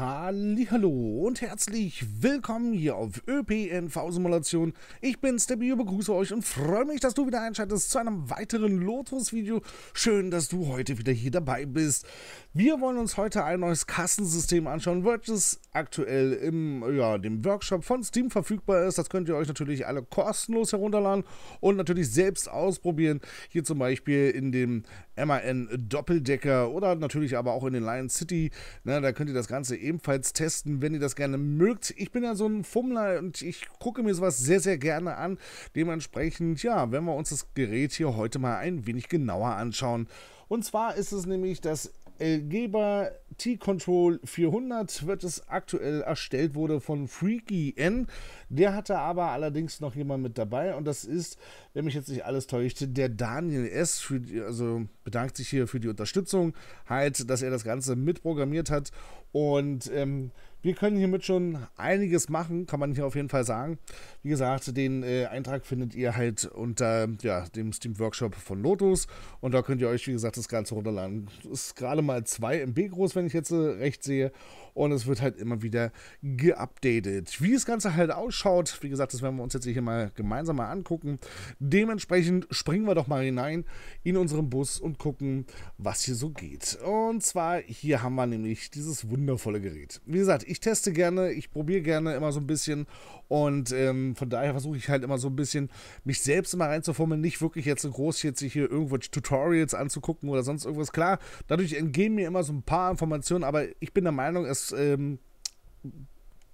Hallo und herzlich willkommen hier auf ÖPNV-Simulation. Ich bin Steppi, begrüße euch und freue mich, dass du wieder einschaltest zu einem weiteren Lotus-Video. Schön, dass du heute wieder hier dabei bist. Wir wollen uns heute ein neues Kassensystem anschauen, welches aktuell im ja, dem Workshop von Steam verfügbar ist. Das könnt ihr euch natürlich alle kostenlos herunterladen und natürlich selbst ausprobieren. Hier zum Beispiel in dem MAN Doppeldecker oder natürlich aber auch in den Lion City. Na, da könnt ihr das Ganze eben ebenfalls testen, wenn ihr das gerne mögt. Ich bin ja so ein Fummler und ich gucke mir sowas sehr, sehr gerne an. Dementsprechend, ja, wenn wir uns das Gerät hier heute mal ein wenig genauer anschauen. Und zwar ist es nämlich das Elgeber T-Control 400 wird es aktuell erstellt wurde von Freaky N. Der hatte aber allerdings noch jemand mit dabei und das ist, wenn mich jetzt nicht alles täuscht, der Daniel S. Für, also bedankt sich hier für die Unterstützung, halt, dass er das Ganze mitprogrammiert hat und ähm, wir können hiermit schon einiges machen, kann man hier auf jeden Fall sagen. Wie gesagt, den äh, Eintrag findet ihr halt unter ja, dem Steam Workshop von Lotus und da könnt ihr euch, wie gesagt, das Ganze runterladen. Ist gerade mal 2 MB groß, wenn ich jetzt äh, recht sehe und es wird halt immer wieder geupdatet. Wie das Ganze halt ausschaut, wie gesagt, das werden wir uns jetzt hier mal gemeinsam mal angucken. Dementsprechend springen wir doch mal hinein in unseren Bus und gucken, was hier so geht. Und zwar hier haben wir nämlich dieses wundervolle Gerät. Wie gesagt, ich teste gerne, ich probiere gerne immer so ein bisschen und ähm, von daher versuche ich halt immer so ein bisschen, mich selbst immer reinzufummeln, nicht wirklich jetzt so groß jetzt hier irgendwelche Tutorials anzugucken oder sonst irgendwas. Klar, dadurch entgehen mir immer so ein paar Informationen, aber ich bin der Meinung, es ähm,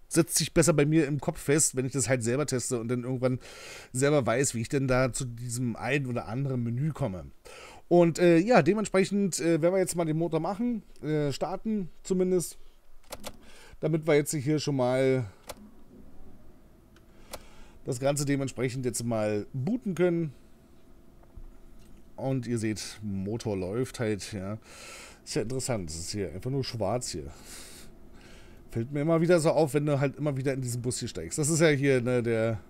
setzt sich besser bei mir im Kopf fest, wenn ich das halt selber teste und dann irgendwann selber weiß, wie ich denn da zu diesem einen oder anderen Menü komme. Und äh, ja, dementsprechend äh, werden wir jetzt mal den Motor machen, äh, starten zumindest damit wir jetzt hier schon mal das Ganze dementsprechend jetzt mal booten können. Und ihr seht, Motor läuft halt, ja. Ist ja interessant, es ist hier einfach nur schwarz hier. Fällt mir immer wieder so auf, wenn du halt immer wieder in diesen Bus hier steigst. Das ist ja hier ne, der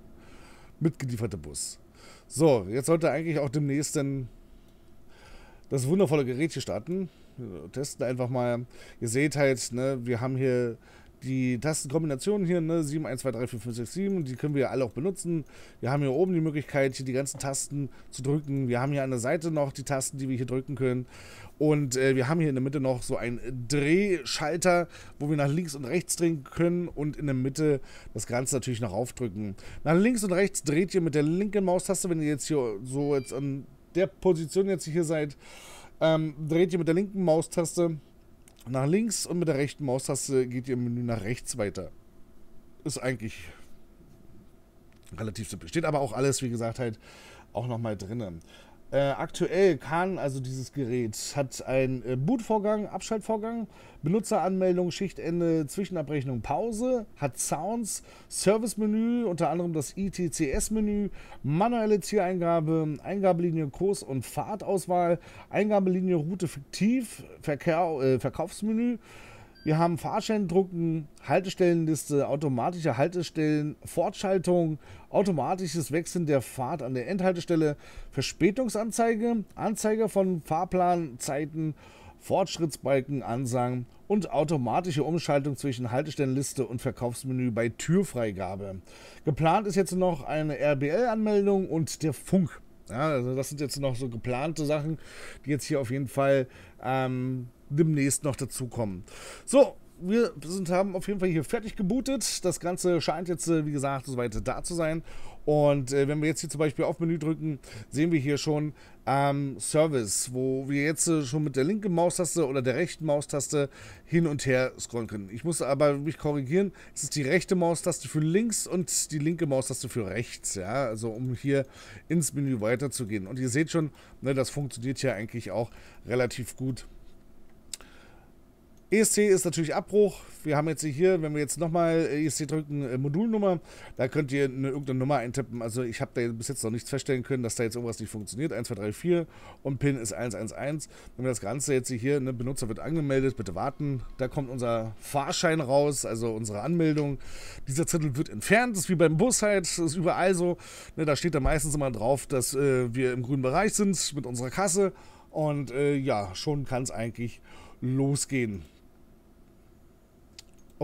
mitgelieferte Bus. So, jetzt sollte eigentlich auch demnächst dann das wundervolle Gerät hier starten testen einfach mal. Ihr seht halt, ne, wir haben hier die Tastenkombinationen hier, ne, 7, 1, 2, 3, 4, 5, 6, 7, die können wir alle auch benutzen. Wir haben hier oben die Möglichkeit, hier die ganzen Tasten zu drücken. Wir haben hier an der Seite noch die Tasten, die wir hier drücken können. Und äh, wir haben hier in der Mitte noch so einen Drehschalter, wo wir nach links und rechts drehen können und in der Mitte das Ganze natürlich noch aufdrücken. Nach links und rechts dreht ihr mit der linken Maustaste, wenn ihr jetzt hier so jetzt an der Position jetzt hier seid, ähm, dreht ihr mit der linken Maustaste nach links und mit der rechten Maustaste geht ihr im Menü nach rechts weiter. Ist eigentlich relativ simpel. Steht aber auch alles, wie gesagt, halt auch nochmal drinnen. Äh, aktuell kann also dieses Gerät, hat ein äh, Bootvorgang, Abschaltvorgang, Benutzeranmeldung, Schichtende, Zwischenabrechnung, Pause, hat Sounds, Servicemenü, unter anderem das ITCS-Menü, manuelle Zieleingabe, Eingabelinie, Kurs- und Fahrtauswahl, Eingabelinie, Route fiktiv, Verkehr, äh, Verkaufsmenü, wir haben Fahrscheindrucken, Haltestellenliste, automatische Haltestellen, Fortschaltung, automatisches Wechseln der Fahrt an der Endhaltestelle, Verspätungsanzeige, Anzeige von Fahrplanzeiten, Fortschrittsbalkenansagen und automatische Umschaltung zwischen Haltestellenliste und Verkaufsmenü bei Türfreigabe. Geplant ist jetzt noch eine RBL-Anmeldung und der Funk. Ja, also das sind jetzt noch so geplante Sachen, die jetzt hier auf jeden Fall ähm, demnächst noch dazukommen. So, wir sind, haben auf jeden Fall hier fertig gebootet. Das Ganze scheint jetzt, äh, wie gesagt, soweit da zu sein. Und äh, wenn wir jetzt hier zum Beispiel auf Menü drücken, sehen wir hier schon ähm, Service, wo wir jetzt äh, schon mit der linken Maustaste oder der rechten Maustaste hin und her scrollen können. Ich muss aber mich korrigieren, es ist die rechte Maustaste für links und die linke Maustaste für rechts, ja, also um hier ins Menü weiterzugehen. Und ihr seht schon, ne, das funktioniert hier eigentlich auch relativ gut. ESC ist natürlich Abbruch. Wir haben jetzt hier, wenn wir jetzt nochmal ESC drücken, äh, Modulnummer. Da könnt ihr eine, irgendeine Nummer eintippen. Also ich habe da bis jetzt noch nichts feststellen können, dass da jetzt irgendwas nicht funktioniert. 1, 2, 3, 4 und PIN ist 111. Wenn wir das Ganze jetzt hier, ne, Benutzer wird angemeldet, bitte warten. Da kommt unser Fahrschein raus, also unsere Anmeldung. Dieser Zettel wird entfernt. Das ist wie beim Bus halt, das ist überall so. Ne, da steht da meistens immer drauf, dass äh, wir im grünen Bereich sind mit unserer Kasse. Und äh, ja, schon kann es eigentlich losgehen.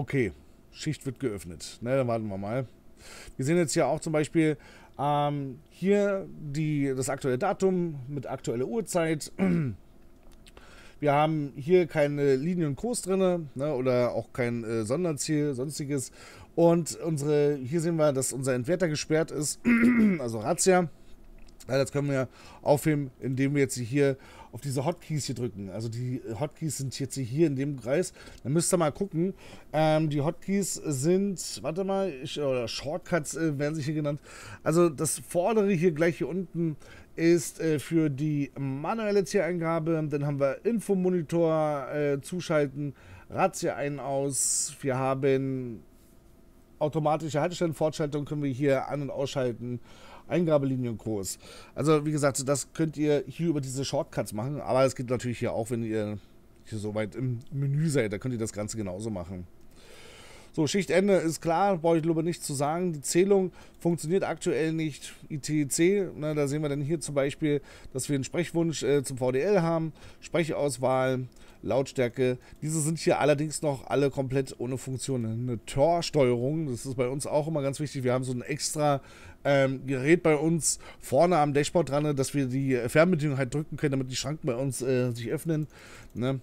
Okay, Schicht wird geöffnet. Na, dann warten wir mal. Wir sehen jetzt hier auch zum Beispiel ähm, hier die, das aktuelle Datum mit aktueller Uhrzeit. Wir haben hier keine Linien und Kurs drin ne, oder auch kein äh, Sonderziel, sonstiges. Und unsere, hier sehen wir, dass unser Entwerter gesperrt ist, also Razzia. Das können wir aufheben, indem wir jetzt hier auf diese Hotkeys hier drücken. Also die Hotkeys sind jetzt hier in dem Kreis. Dann müsst ihr mal gucken. Ähm, die Hotkeys sind, warte mal, ich, oder Shortcuts äh, werden sich hier genannt. Also das vordere hier gleich hier unten ist äh, für die manuelle Zieleingabe. Dann haben wir Infomonitor äh, zuschalten, Razzia ein aus. Wir haben automatische Haltestellenfortschaltung können wir hier an- und ausschalten. Eingabelinie und groß. Also wie gesagt, das könnt ihr hier über diese Shortcuts machen, aber es geht natürlich hier auch, wenn ihr hier so weit im Menü seid, da könnt ihr das Ganze genauso machen. So, Schichtende ist klar, brauche ich lieber nichts zu sagen. Die Zählung funktioniert aktuell nicht. ITC, ne, da sehen wir dann hier zum Beispiel, dass wir einen Sprechwunsch äh, zum VDL haben, Sprechauswahl, Lautstärke. Diese sind hier allerdings noch alle komplett ohne Funktion. Eine Tor-Steuerung, das ist bei uns auch immer ganz wichtig. Wir haben so ein extra ähm, Gerät bei uns vorne am Dashboard dran, dass wir die Fernbedienung halt drücken können, damit die Schranken bei uns äh, sich öffnen. Ne?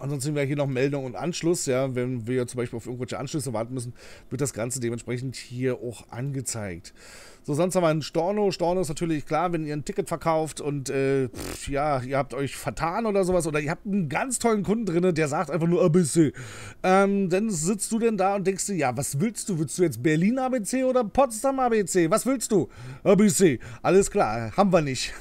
Ansonsten wäre hier noch Meldung und Anschluss. Ja, wenn wir zum Beispiel auf irgendwelche Anschlüsse warten müssen, wird das Ganze dementsprechend hier auch angezeigt. So, sonst haben wir einen Storno. Storno ist natürlich klar, wenn ihr ein Ticket verkauft und äh, pf, ja, ihr habt euch vertan oder sowas oder ihr habt einen ganz tollen Kunden drin, der sagt einfach nur ABC. Ähm, dann sitzt du denn da und denkst dir, ja, was willst du? Willst du jetzt Berlin ABC oder Potsdam ABC? Was willst du? ABC. Alles klar, haben wir nicht.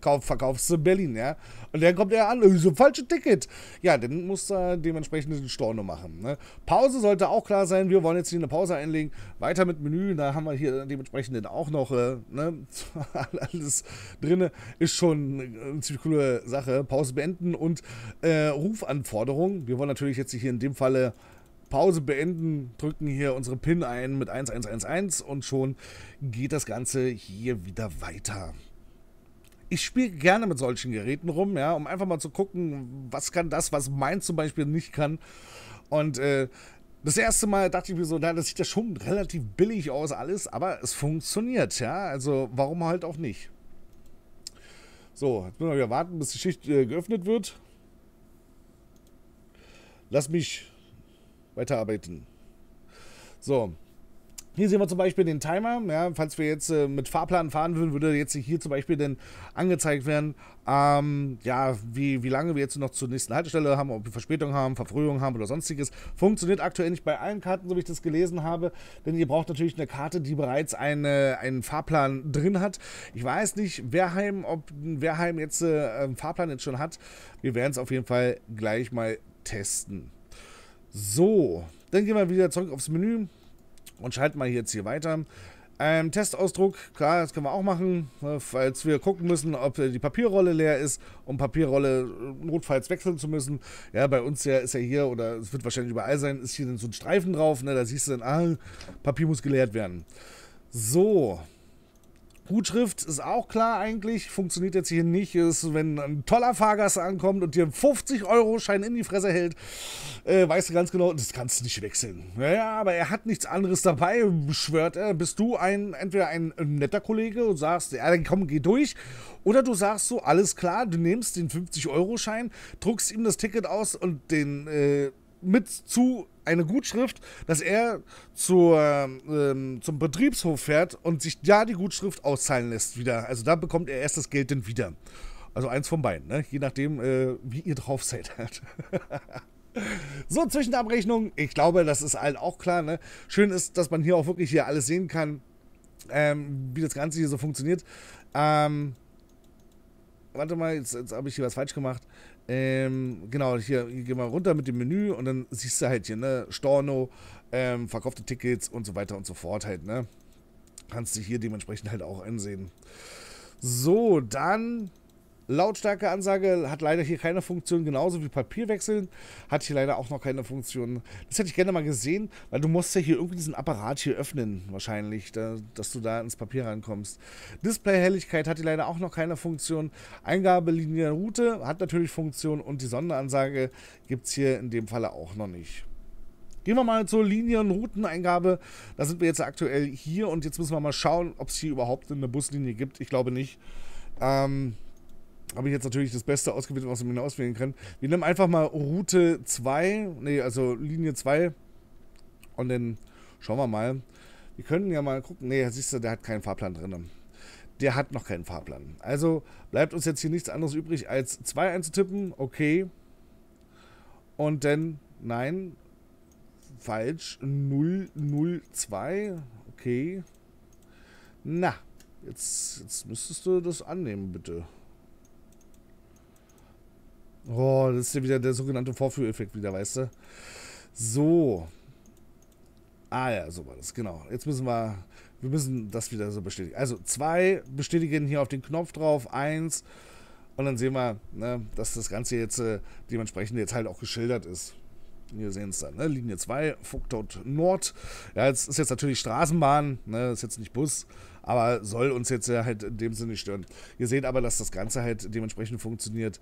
Kauf, verkaufst du in Berlin, ja. Und dann kommt er an, so falsche Ticket. Ja, dann muss er dementsprechend den Storno machen. Ne? Pause sollte auch klar sein. Wir wollen jetzt hier eine Pause einlegen. Weiter mit Menü. Da haben wir hier dementsprechend auch noch äh, ne? alles drin. Ist schon eine äh, ziemlich coole Sache. Pause beenden und äh, Rufanforderung. Wir wollen natürlich jetzt hier in dem Falle Pause beenden, drücken hier unsere PIN ein mit 1111 und schon geht das Ganze hier wieder weiter ich spiele gerne mit solchen Geräten rum, ja, um einfach mal zu gucken, was kann das, was mein zum Beispiel nicht kann. Und äh, das erste Mal dachte ich mir so, na, das sieht ja schon relativ billig aus alles, aber es funktioniert, ja. Also warum halt auch nicht? So, jetzt müssen wir wieder warten, bis die Schicht äh, geöffnet wird. Lass mich weiterarbeiten. So, hier sehen wir zum Beispiel den Timer. Ja, falls wir jetzt äh, mit Fahrplan fahren würden, würde jetzt hier zum Beispiel dann angezeigt werden, ähm, ja, wie, wie lange wir jetzt noch zur nächsten Haltestelle haben, ob wir Verspätung haben, Verfrühung haben oder sonstiges. Funktioniert aktuell nicht bei allen Karten, so wie ich das gelesen habe, denn ihr braucht natürlich eine Karte, die bereits eine, einen Fahrplan drin hat. Ich weiß nicht, Werheim, ob Werheim jetzt äh, einen Fahrplan jetzt schon hat. Wir werden es auf jeden Fall gleich mal testen. So, dann gehen wir wieder zurück aufs Menü und schalten mal jetzt hier weiter. Ähm, Testausdruck, klar, das können wir auch machen, äh, falls wir gucken müssen, ob äh, die Papierrolle leer ist, um Papierrolle äh, notfalls wechseln zu müssen. Ja, bei uns ja, ist ja hier, oder es wird wahrscheinlich überall sein, ist hier so ein Streifen drauf, ne, da siehst du dann, ah, Papier muss geleert werden. So, Gutschrift ist auch klar eigentlich, funktioniert jetzt hier nicht, ist, wenn ein toller Fahrgast ankommt und dir 50 Euro Schein in die Fresse hält, äh, weißt du ganz genau, das kannst du nicht wechseln. Naja, aber er hat nichts anderes dabei, schwört er, bist du ein, entweder ein, äh, netter Kollege und sagst, ja, komm, geh durch, oder du sagst so, alles klar, du nimmst den 50-Euro-Schein, druckst ihm das Ticket aus und den äh, mit zu eine Gutschrift, dass er zur, ähm, zum Betriebshof fährt und sich da die Gutschrift auszahlen lässt wieder. Also da bekommt er erst das Geld dann wieder. Also eins von beiden, ne? je nachdem, äh, wie ihr drauf seid halt. so, Zwischenabrechnung. Ich glaube, das ist allen auch klar. Ne? Schön ist, dass man hier auch wirklich hier alles sehen kann, ähm, wie das Ganze hier so funktioniert. Ähm, warte mal, jetzt, jetzt habe ich hier was falsch gemacht. Ähm, genau, hier, hier geh mal runter mit dem Menü und dann siehst du halt hier, ne, Storno, ähm, verkaufte Tickets und so weiter und so fort halt, ne. Kannst du hier dementsprechend halt auch ansehen. So, dann Lautstarke Ansage hat leider hier keine Funktion, genauso wie Papierwechseln hat hier leider auch noch keine Funktion. Das hätte ich gerne mal gesehen, weil du musst ja hier irgendwie diesen Apparat hier öffnen, wahrscheinlich, da, dass du da ins Papier rankommst. Display-Helligkeit hat hier leider auch noch keine Funktion. Eingabelinie Route hat natürlich Funktion und die Sonderansage gibt es hier in dem Falle auch noch nicht. Gehen wir mal zur Linien- Routeneingabe. Da sind wir jetzt aktuell hier und jetzt müssen wir mal schauen, ob es hier überhaupt eine Buslinie gibt. Ich glaube nicht. Ähm, habe ich jetzt natürlich das Beste ausgewählt, was man auswählen kann. Wir nehmen einfach mal Route 2, nee, also Linie 2 und dann schauen wir mal. Wir können ja mal gucken. Nee, siehst du, der hat keinen Fahrplan drin. Der hat noch keinen Fahrplan. Also bleibt uns jetzt hier nichts anderes übrig, als 2 einzutippen. Okay. Und dann, nein, falsch. 002. Okay. Na, jetzt, jetzt müsstest du das annehmen, bitte. Oh, das ist ja wieder der sogenannte Vorführeffekt wieder, weißt du? So. Ah ja, so war das, genau. Jetzt müssen wir, wir müssen das wieder so bestätigen. Also zwei bestätigen hier auf den Knopf drauf, eins. Und dann sehen wir, ne, dass das Ganze jetzt äh, dementsprechend jetzt halt auch geschildert ist. Wir sehen es dann, ne? Linie 2, Vogtort Nord. Ja, es ist jetzt natürlich Straßenbahn, ne? ist jetzt nicht Bus, aber soll uns jetzt halt in dem Sinne nicht stören. Ihr seht aber, dass das Ganze halt dementsprechend funktioniert.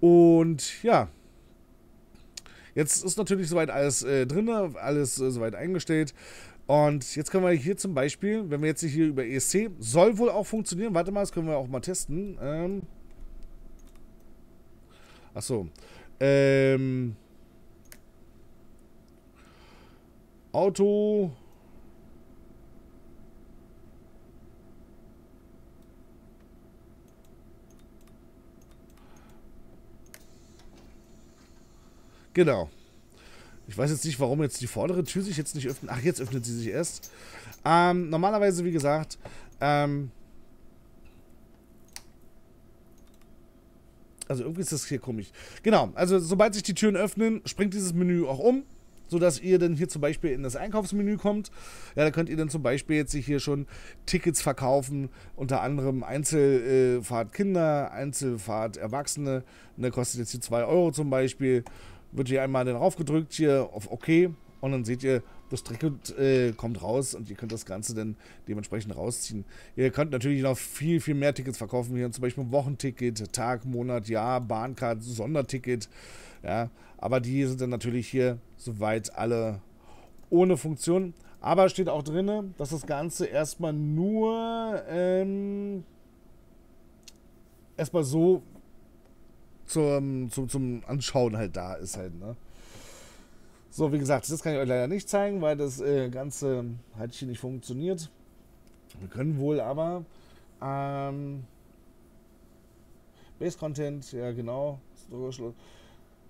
Und ja, jetzt ist natürlich soweit alles äh, drin, alles äh, soweit eingestellt. Und jetzt können wir hier zum Beispiel, wenn wir jetzt hier über ESC, soll wohl auch funktionieren. Warte mal, das können wir auch mal testen. Ähm, Achso. Ähm, Auto Genau. Ich weiß jetzt nicht, warum jetzt die vordere Tür sich jetzt nicht öffnet. Ach, jetzt öffnet sie sich erst. Ähm, normalerweise, wie gesagt, ähm, also irgendwie ist das hier komisch. Genau, also sobald sich die Türen öffnen, springt dieses Menü auch um, sodass ihr dann hier zum Beispiel in das Einkaufsmenü kommt. Ja, da könnt ihr dann zum Beispiel jetzt hier schon Tickets verkaufen, unter anderem Einzelfahrt Kinder, Einzelfahrt Erwachsene. Und ne, da kostet jetzt hier 2 Euro zum Beispiel wird hier einmal drauf gedrückt, hier auf OK. Und dann seht ihr, das Trickgut äh, kommt raus und ihr könnt das Ganze dann dementsprechend rausziehen. Ihr könnt natürlich noch viel, viel mehr Tickets verkaufen. Hier zum Beispiel Wochenticket, Tag, Monat, Jahr, Bahncard, Sonderticket. Ja, aber die sind dann natürlich hier soweit alle ohne Funktion. Aber steht auch drin, dass das Ganze erstmal nur ähm, erstmal so zum, zum, zum Anschauen halt da ist halt, ne? So, wie gesagt, das kann ich euch leider nicht zeigen, weil das äh, Ganze halt hier nicht funktioniert. Wir können wohl aber ähm, Base Content, ja genau,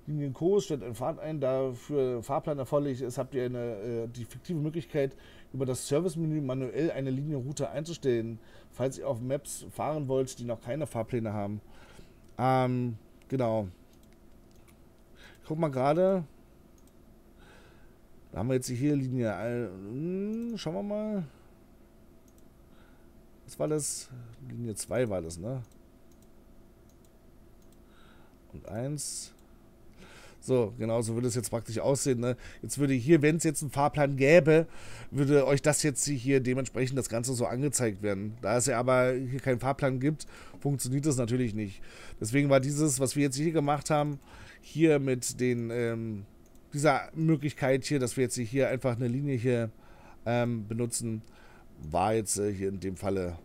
Linien Co. stellt ein Fahrt ein, da für Fahrplan erforderlich ist, habt ihr eine, äh, die fiktive Möglichkeit, über das Service-Menü manuell eine Linienroute einzustellen, falls ihr auf Maps fahren wollt, die noch keine Fahrpläne haben. Ähm, Genau. Ich guck mal gerade. Da haben wir jetzt hier Linie. Hm, schauen wir mal. Was war das? Linie 2 war das, ne? Und 1. So, genau so würde es jetzt praktisch aussehen. Ne? Jetzt würde hier, wenn es jetzt einen Fahrplan gäbe, würde euch das jetzt hier dementsprechend das Ganze so angezeigt werden. Da es ja aber hier keinen Fahrplan gibt, funktioniert das natürlich nicht. Deswegen war dieses, was wir jetzt hier gemacht haben, hier mit den, ähm, dieser Möglichkeit hier, dass wir jetzt hier einfach eine Linie hier ähm, benutzen, war jetzt äh, hier in dem Falle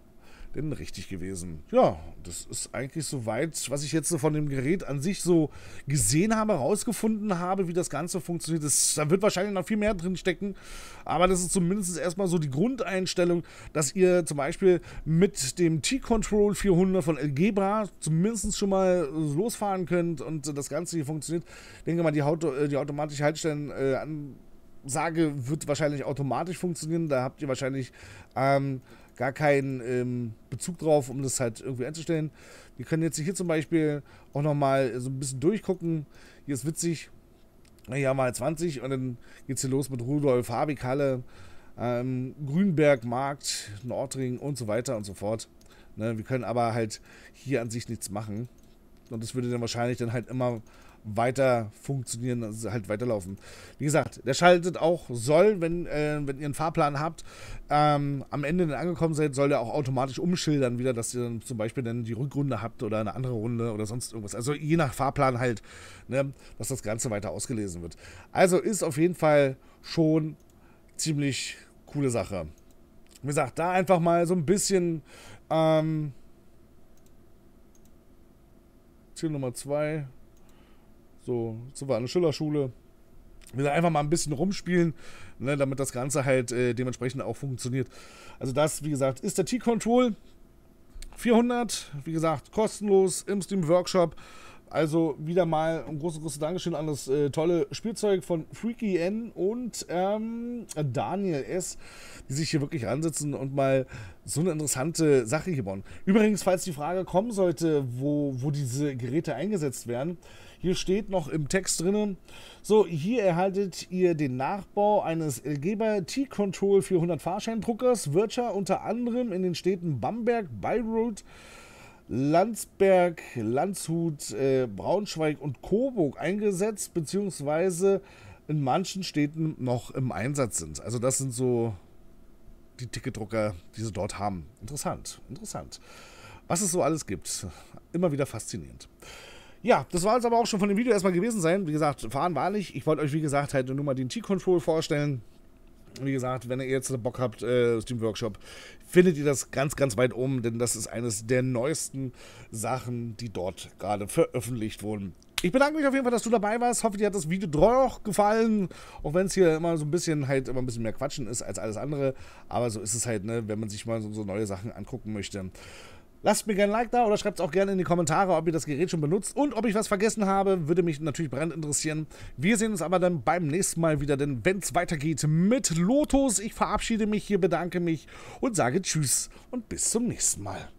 denn richtig gewesen. Ja, das ist eigentlich soweit, was ich jetzt so von dem Gerät an sich so gesehen habe, herausgefunden habe, wie das Ganze funktioniert. Das, da wird wahrscheinlich noch viel mehr drin stecken, aber das ist zumindest erstmal so die Grundeinstellung, dass ihr zum Beispiel mit dem T-Control 400 von Algebra zumindest schon mal losfahren könnt und das Ganze hier funktioniert. Ich denke mal, die, Auto, äh, die automatische Haltstellen äh, Ansage wird wahrscheinlich automatisch funktionieren. Da habt ihr wahrscheinlich ähm, gar keinen ähm, Bezug drauf, um das halt irgendwie einzustellen. Wir können jetzt hier zum Beispiel auch nochmal so ein bisschen durchgucken. Hier ist witzig. Hier haben wir halt 20 und dann geht es hier los mit Rudolf Habig, Halle, ähm, Grünberg, Markt, Nordring und so weiter und so fort. Ne, wir können aber halt hier an sich nichts machen. Und das würde dann wahrscheinlich dann halt immer weiter funktionieren, also halt weiterlaufen. Wie gesagt, der schaltet auch, soll, wenn, äh, wenn ihr einen Fahrplan habt, ähm, am Ende dann angekommen seid, soll der auch automatisch umschildern wieder, dass ihr dann zum Beispiel dann die Rückrunde habt oder eine andere Runde oder sonst irgendwas. Also je nach Fahrplan halt, ne, dass das Ganze weiter ausgelesen wird. Also ist auf jeden Fall schon ziemlich coole Sache. Wie gesagt, da einfach mal so ein bisschen ähm, Ziel Nummer 2, so, jetzt sind wir an der Schillerschule. Wir einfach mal ein bisschen rumspielen, ne, damit das Ganze halt äh, dementsprechend auch funktioniert. Also das, wie gesagt, ist der T-Control 400, wie gesagt, kostenlos im Steam Workshop. Also wieder mal ein großes, großes Dankeschön an das äh, tolle Spielzeug von Freaky N und ähm, Daniel S., die sich hier wirklich ransitzen und mal so eine interessante Sache hier bauen. Übrigens, falls die Frage kommen sollte, wo, wo diese Geräte eingesetzt werden, hier steht noch im Text drinnen, so, hier erhaltet ihr den Nachbau eines Elgeber T-Control 400 Fahrscheindruckers, Wirtscher unter anderem in den Städten Bamberg, Bayreuth, Landsberg, Landshut, äh, Braunschweig und Coburg eingesetzt, beziehungsweise in manchen Städten noch im Einsatz sind. Also das sind so die Ticketdrucker, die sie dort haben. Interessant, interessant. Was es so alles gibt, immer wieder faszinierend. Ja, das war es aber auch schon von dem Video erstmal gewesen sein. Wie gesagt, fahren war nicht. Ich wollte euch, wie gesagt, halt nur mal den T-Control vorstellen. Wie gesagt, wenn ihr jetzt Bock habt, äh, Steam Workshop, findet ihr das ganz, ganz weit oben, denn das ist eines der neuesten Sachen, die dort gerade veröffentlicht wurden. Ich bedanke mich auf jeden Fall, dass du dabei warst. Hoffe, dir hat das Video doch gefallen. Auch wenn es hier immer so ein bisschen halt immer ein bisschen mehr Quatschen ist als alles andere. Aber so ist es halt, ne, wenn man sich mal so, so neue Sachen angucken möchte. Lasst mir gerne ein Like da oder schreibt es auch gerne in die Kommentare, ob ihr das Gerät schon benutzt und ob ich was vergessen habe, würde mich natürlich brennend interessieren. Wir sehen uns aber dann beim nächsten Mal wieder, denn wenn es weitergeht mit Lotus, ich verabschiede mich hier, bedanke mich und sage Tschüss und bis zum nächsten Mal.